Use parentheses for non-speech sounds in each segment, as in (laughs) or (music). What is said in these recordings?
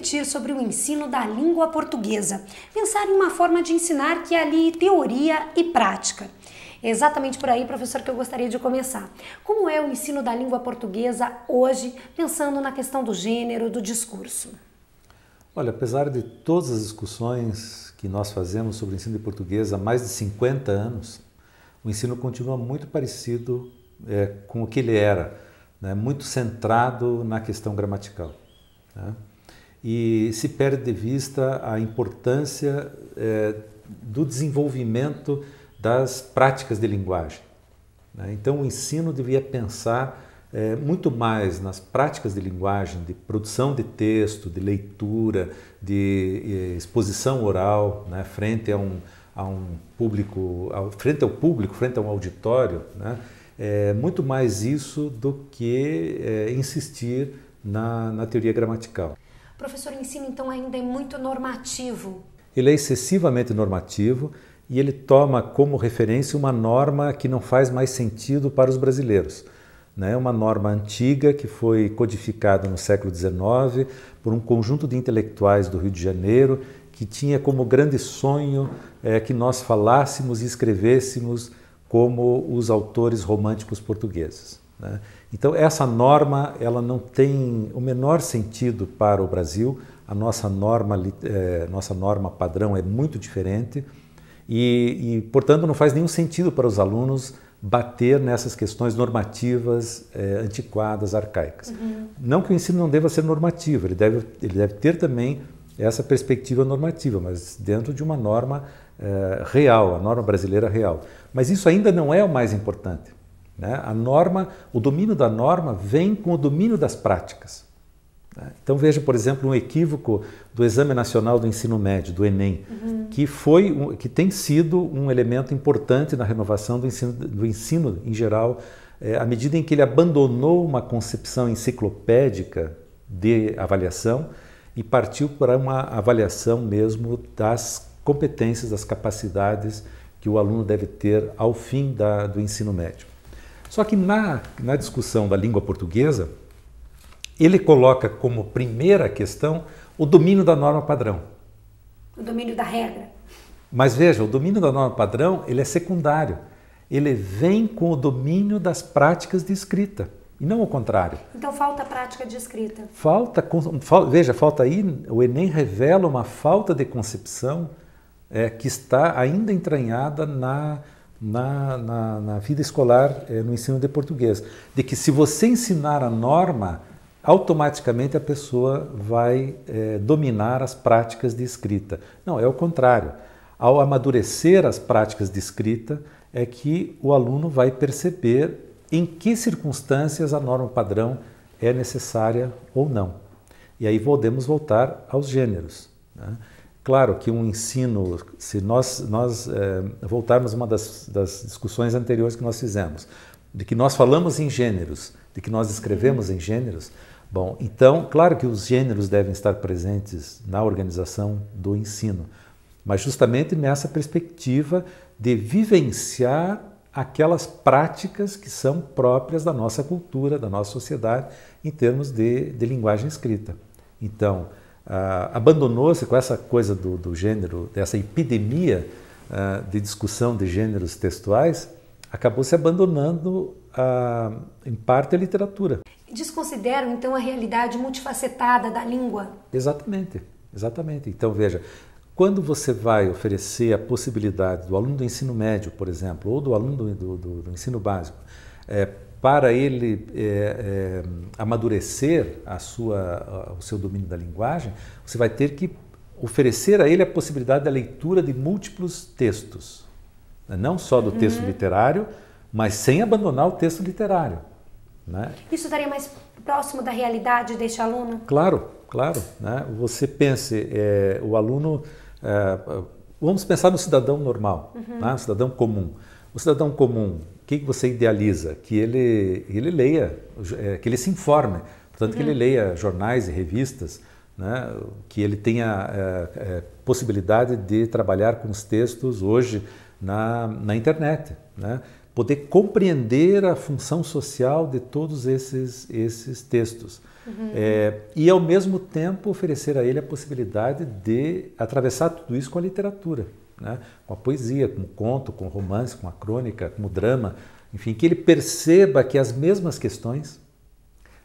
refletir sobre o ensino da língua portuguesa, pensar em uma forma de ensinar que é alie teoria e prática. É exatamente por aí, professor, que eu gostaria de começar. Como é o ensino da língua portuguesa hoje, pensando na questão do gênero, do discurso? Olha, apesar de todas as discussões que nós fazemos sobre o ensino de português há mais de 50 anos, o ensino continua muito parecido é, com o que ele era, né? muito centrado na questão gramatical. Né? e se perde de vista a importância é, do desenvolvimento das práticas de linguagem. Né? Então, o ensino devia pensar é, muito mais nas práticas de linguagem, de produção de texto, de leitura, de eh, exposição oral, né? frente a um, a um público, ao, frente ao público, frente a um auditório, né? é, muito mais isso do que é, insistir na, na teoria gramatical. Professor, o ensino então ainda é muito normativo. Ele é excessivamente normativo e ele toma como referência uma norma que não faz mais sentido para os brasileiros. Né? Uma norma antiga que foi codificada no século XIX por um conjunto de intelectuais do Rio de Janeiro que tinha como grande sonho é, que nós falássemos e escrevêssemos como os autores românticos portugueses. Né? Então, essa norma ela não tem o menor sentido para o Brasil. A nossa norma, é, nossa norma padrão é muito diferente e, e, portanto, não faz nenhum sentido para os alunos bater nessas questões normativas é, antiquadas, arcaicas. Uhum. Não que o ensino não deva ser normativo, ele deve, ele deve ter também essa perspectiva normativa, mas dentro de uma norma é, real, a norma brasileira real. Mas isso ainda não é o mais importante. Né? A norma, o domínio da norma vem com o domínio das práticas. Né? Então veja, por exemplo, um equívoco do Exame Nacional do Ensino Médio, do Enem, uhum. que foi, um, que tem sido um elemento importante na renovação do ensino, do ensino em geral, é, à medida em que ele abandonou uma concepção enciclopédica de avaliação e partiu para uma avaliação mesmo das competências, das capacidades que o aluno deve ter ao fim da, do ensino médio. Só que na, na discussão da língua portuguesa, ele coloca como primeira questão o domínio da norma padrão. O domínio da regra. Mas veja, o domínio da norma padrão ele é secundário. Ele vem com o domínio das práticas de escrita e não o contrário. Então falta prática de escrita. Falta, veja, falta aí o Enem revela uma falta de concepção é, que está ainda entranhada na na, na, na vida escolar, é, no ensino de português, de que se você ensinar a norma, automaticamente a pessoa vai é, dominar as práticas de escrita. Não, é o contrário. Ao amadurecer as práticas de escrita, é que o aluno vai perceber em que circunstâncias a norma padrão é necessária ou não. E aí podemos voltar aos gêneros. Né? Claro que um ensino, se nós, nós é, voltarmos a uma das, das discussões anteriores que nós fizemos, de que nós falamos em gêneros, de que nós escrevemos em gêneros, bom, então, claro que os gêneros devem estar presentes na organização do ensino, mas justamente nessa perspectiva de vivenciar aquelas práticas que são próprias da nossa cultura, da nossa sociedade, em termos de, de linguagem escrita. Então, ah, abandonou-se com essa coisa do, do gênero, dessa epidemia ah, de discussão de gêneros textuais, acabou se abandonando, ah, em parte, a literatura. Desconsideram, então, a realidade multifacetada da língua? Exatamente, exatamente. Então, veja, quando você vai oferecer a possibilidade do aluno do ensino médio, por exemplo, ou do aluno do, do, do ensino básico, é, para ele é, é, amadurecer a sua, o seu domínio da linguagem, você vai ter que oferecer a ele a possibilidade da leitura de múltiplos textos. Né? Não só do texto uhum. literário, mas sem abandonar o texto literário. Né? Isso estaria mais próximo da realidade deste aluno? Claro, claro. Né? Você pense, é, o aluno. vamos pensar no cidadão normal, uhum. né? cidadão comum. O cidadão comum que você idealiza? Que ele, ele leia, é, que ele se informe, portanto, uhum. que ele uhum. leia jornais e revistas, né? que ele tenha é, é, possibilidade de trabalhar com os textos hoje na, na internet, né? poder compreender a função social de todos esses, esses textos. Uhum. É, e, ao mesmo tempo, oferecer a ele a possibilidade de atravessar tudo isso com a literatura né? com a poesia, com o conto, com o romance, com a crônica, com o drama, enfim, que ele perceba que as mesmas questões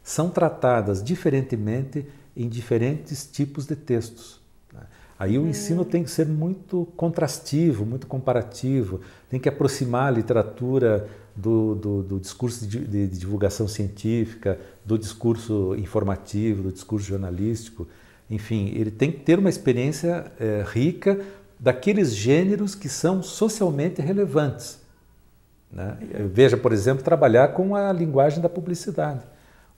são tratadas diferentemente em diferentes tipos de textos. Né. Aí o uhum. ensino tem que ser muito contrastivo, muito comparativo, tem que aproximar a literatura do, do, do discurso de, de, divulgação científica, do discurso informativo, do discurso jornalístico. Enfim, ele tem que ter uma experiência é, rica daqueles gêneros que são socialmente relevantes. Né? Veja, por exemplo, trabalhar com a linguagem da publicidade.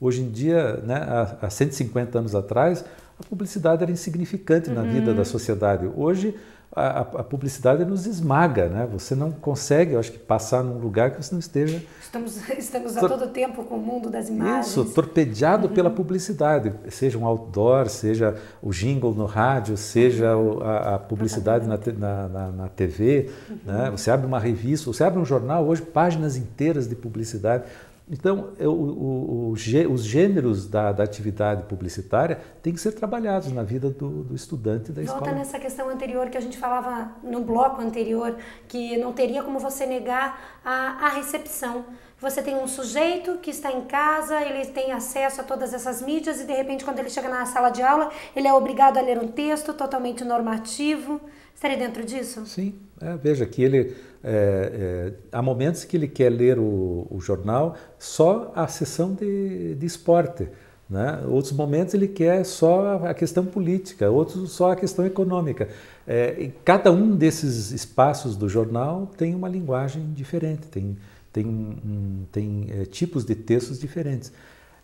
Hoje em dia, né, há 150 anos atrás, a publicidade era insignificante na uhum. vida da uhum. sociedade. Hoje, a, a, publicidade nos esmaga, né? Você não consegue, eu acho que, passar num lugar que você não esteja... Estamos, (laughs) estamos a todo tempo com o mundo das imagens. Isso, torpedeado uhum. pela publicidade, seja um outdoor, seja o jingle no rádio, seja a, a, publicidade na, na, na, na TV, né? Uhum. Você abre uma revista, você abre um jornal, hoje páginas inteiras de publicidade. Então, eu, o, o, os gêneros da, da, atividade publicitária têm que ser trabalhados na vida do, do estudante da Volta escola. Volta nessa questão anterior que a gente falava no bloco anterior, que não teria como você negar a, a recepção. Você tem um sujeito que está em casa, ele tem acesso a todas essas mídias e de repente quando ele chega na sala de aula, ele é obrigado a ler um texto totalmente normativo. Estaria dentro disso? Sim, é, veja que ele é, é, há momentos que ele quer ler o, o jornal só a sessão de, de esporte. Né? Outros momentos ele quer só a questão política, outros só a questão econômica. É, cada um desses espaços do jornal tem uma linguagem diferente, tem, tem, um, tem é, tipos de textos diferentes.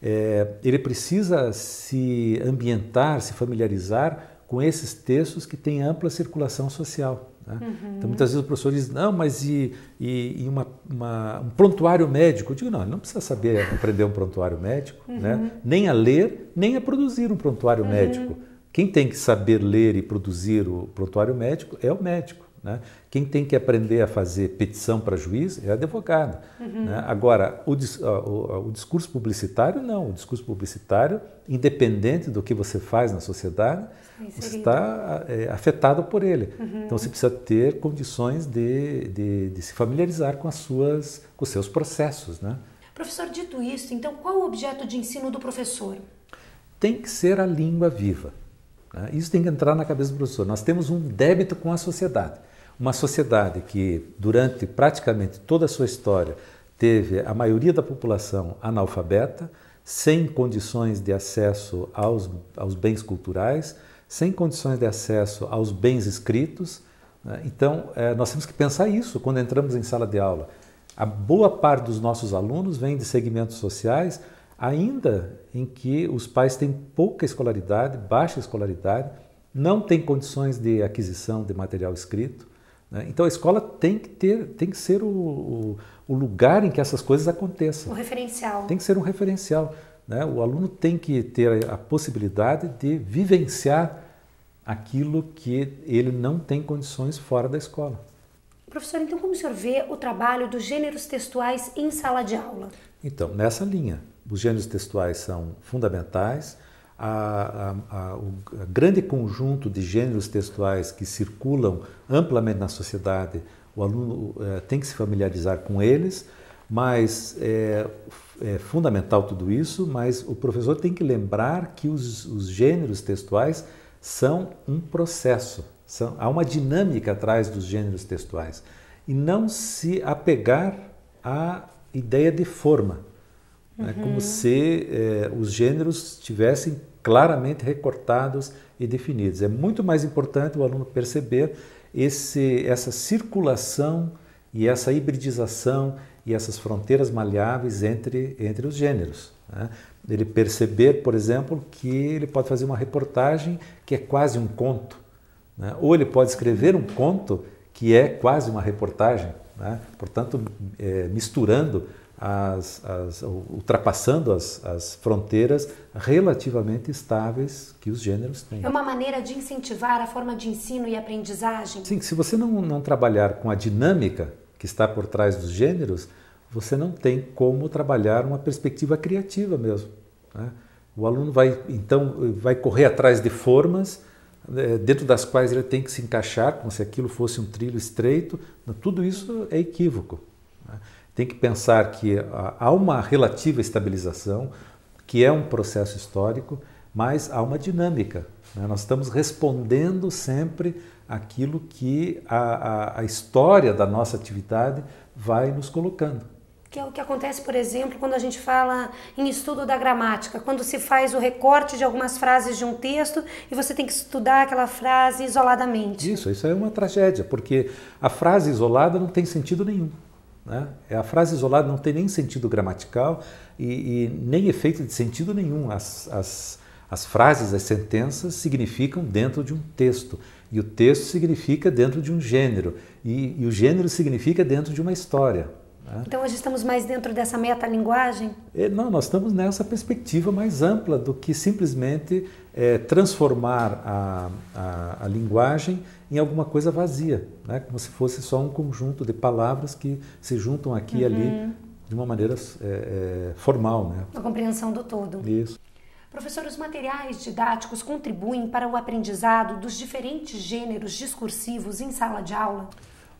É, ele precisa se ambientar, se familiarizar com esses textos que têm ampla circulação social. Né? Uhum. Então, muitas vezes o professor diz, não, mas e, e, e uma, uma, um prontuário médico? Eu digo, não, ele não precisa saber aprender um prontuário médico, uhum. né? nem a ler, nem a produzir um prontuário uhum. médico. Quem tem que saber ler e produzir o prontuário médico é o médico. Né? Quem tem que aprender a fazer petição para juiz é advogado. Uhum. Né? Agora, o, o, o, discurso publicitário, não. O discurso publicitário, independente do que você faz na sociedade, Inserido. É você está é, afetado por ele. Uhum. Então você precisa ter condições de, de, de, se familiarizar com as suas, com os seus processos, né? Professor, dito isso, então qual o objeto de ensino do professor? Tem que ser a língua viva. Né? Isso tem que entrar na cabeça do professor. Nós temos um débito com a sociedade. Uma sociedade que, durante praticamente toda a sua história, teve a maioria da população analfabeta, sem condições de acesso aos, aos bens culturais, sem condições de acesso aos bens escritos. Né? Então, é, nós temos que pensar isso quando entramos em sala de aula. A boa parte dos nossos alunos vem de segmentos sociais, ainda em que os pais têm pouca escolaridade, baixa escolaridade, não têm condições de aquisição de material escrito. Né? Então a escola tem que ter, tem que ser o, o, o, lugar em que essas coisas aconteçam. O referencial. Tem que ser um referencial. Né? O aluno tem que ter a possibilidade de vivenciar aquilo que ele não tem condições fora da escola. Professor, então como o senhor vê o trabalho dos gêneros textuais em sala de aula? Então, nessa linha, os gêneros textuais são fundamentais. A, a, a, o grande conjunto de gêneros textuais que circulam amplamente na sociedade, o aluno eh, tem que se familiarizar com eles. Mas é, é fundamental tudo isso, mas o professor tem que lembrar que os, os gêneros textuais são um processo, são, há uma dinâmica atrás dos gêneros textuais. E não se apegar à ideia de forma, é uhum. como se é, os gêneros tivessem claramente recortados e definidos. É muito mais importante o aluno perceber esse, essa circulação e essa hibridização e essas fronteiras maleáveis entre, entre os gêneros. Né? Ele perceber, por exemplo, que ele pode fazer uma reportagem que é quase um conto, né? ou ele pode escrever um conto que é quase uma reportagem, né? portanto, é, misturando, as, as, ultrapassando as, as fronteiras relativamente estáveis que os gêneros têm. É uma maneira de incentivar a forma de ensino e aprendizagem? Sim, se você não, não trabalhar com a dinâmica que está por trás dos gêneros, você não tem como trabalhar uma perspectiva criativa mesmo. Né? O aluno vai então vai correr atrás de formas né, dentro das quais ele tem que se encaixar, como se aquilo fosse um trilho estreito. Né? Tudo isso é equívoco. Né? Tem que pensar que há uma relativa estabilização, que é um processo histórico, mas há uma dinâmica. Nós estamos respondendo sempre aquilo que a, a, a história da nossa atividade vai nos colocando que é o que acontece, por exemplo, quando a gente fala em estudo da gramática, quando se faz o recorte de algumas frases de um texto e você tem que estudar aquela frase isoladamente. Isso, isso é uma tragédia, porque a frase isolada não tem sentido nenhum. Né? A frase isolada não tem nem sentido gramatical e, e nem efeito de sentido nenhum. As, as, as frases, as sentenças significam dentro de um texto. E o texto significa dentro de um gênero. E, e o gênero significa dentro de uma história. Né? Então hoje estamos mais dentro dessa metalinguagem? É, não, nós estamos nessa perspectiva mais ampla do que simplesmente é, transformar a, a, a, linguagem em alguma coisa vazia, né? como se fosse só um conjunto de palavras que se juntam aqui e ali uhum. de uma maneira é, é, formal. Né? A compreensão do todo. Isso. Professor, os materiais didáticos contribuem para o aprendizado dos diferentes gêneros discursivos em sala de aula?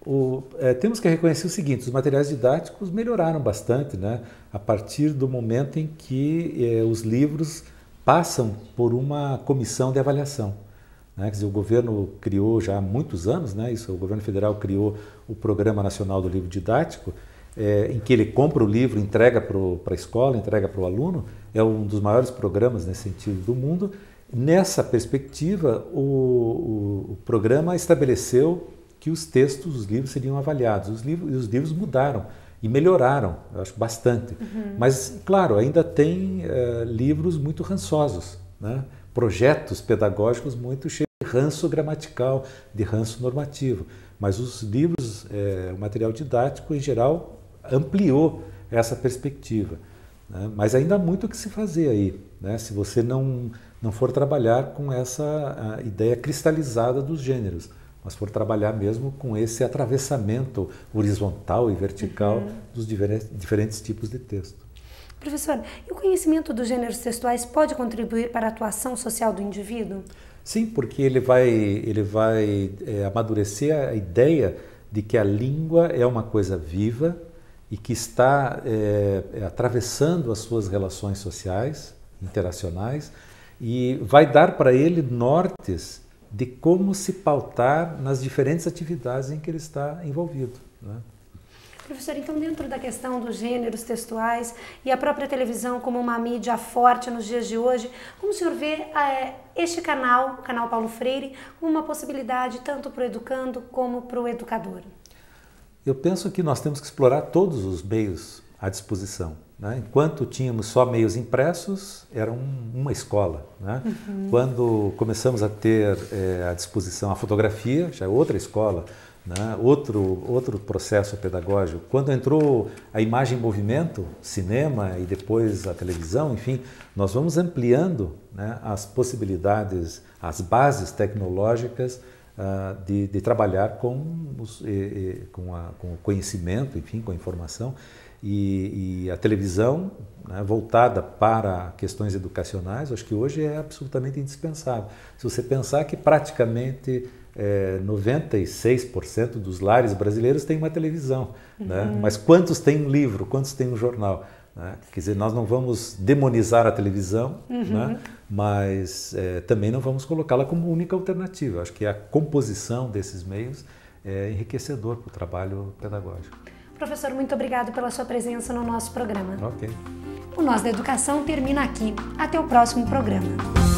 O, é, temos que reconhecer o seguinte: os materiais didáticos melhoraram bastante, né? A partir do momento em que é, os livros passam por uma comissão de avaliação. Né? Quer dizer, o governo criou já há muitos anos, né? Isso, o governo federal criou o Programa Nacional do Livro Didático é, em que ele compra o livro, entrega para a escola, entrega para o aluno, é um dos maiores programas nesse sentido do mundo. Nessa perspectiva, o, o, o programa estabeleceu que os textos, os livros seriam avaliados. Os livros, os livros mudaram e melhoraram, eu acho, bastante. Uhum. Mas, claro, ainda tem é, livros muito rançosos, né? projetos pedagógicos muito cheios de ranço gramatical, de ranço normativo. Mas os livros, é, o material didático, em geral, ampliou essa perspectiva. Né? Mas ainda há muito o que se fazer aí, né? se você não, não for trabalhar com essa ideia cristalizada dos gêneros, mas for trabalhar mesmo com esse atravessamento horizontal e vertical uhum. dos diferentes, tipos de texto. Professor, e o conhecimento dos gêneros textuais pode contribuir para a atuação social do indivíduo? Sim, porque ele vai, ele vai é, amadurecer a ideia de que a língua é uma coisa viva, e que está é, atravessando as suas relações sociais, interacionais, e vai dar para ele nortes de como se pautar nas diferentes atividades em que ele está envolvido. Né? Professor, então dentro da questão dos gêneros textuais e a própria televisão como uma mídia forte nos dias de hoje, como o senhor vê é, este canal, o canal Paulo Freire, uma possibilidade tanto para o educando como para o educador? Eu penso que nós temos que explorar todos os meios à disposição. Né? Enquanto tínhamos só meios impressos, era um, uma escola. Né? Uhum. Quando começamos a ter é, à disposição a fotografia, já é outra escola, né? outro, outro processo pedagógico. Quando entrou a imagem em movimento, cinema e depois a televisão, enfim, nós vamos ampliando né, as possibilidades, as bases tecnológicas ah, de, de, trabalhar com, os, e, e, com, a, com, o conhecimento, enfim, com a informação. E, e a televisão né, voltada para questões educacionais, acho que hoje é absolutamente indispensável. Se você pensar que praticamente é, eh, 96% dos lares brasileiros têm uma televisão, né? uhum. né? mas quantos têm um livro, quantos têm um jornal? Né? Quer dizer, nós não vamos demonizar a televisão, uhum. né? mas é, também não vamos colocá-la como única alternativa. Acho que a composição desses meios é enriquecedor para o trabalho pedagógico. Professor, muito obrigado pela sua presença no nosso programa. Ok. O Nós da Educação termina aqui. Até o próximo programa.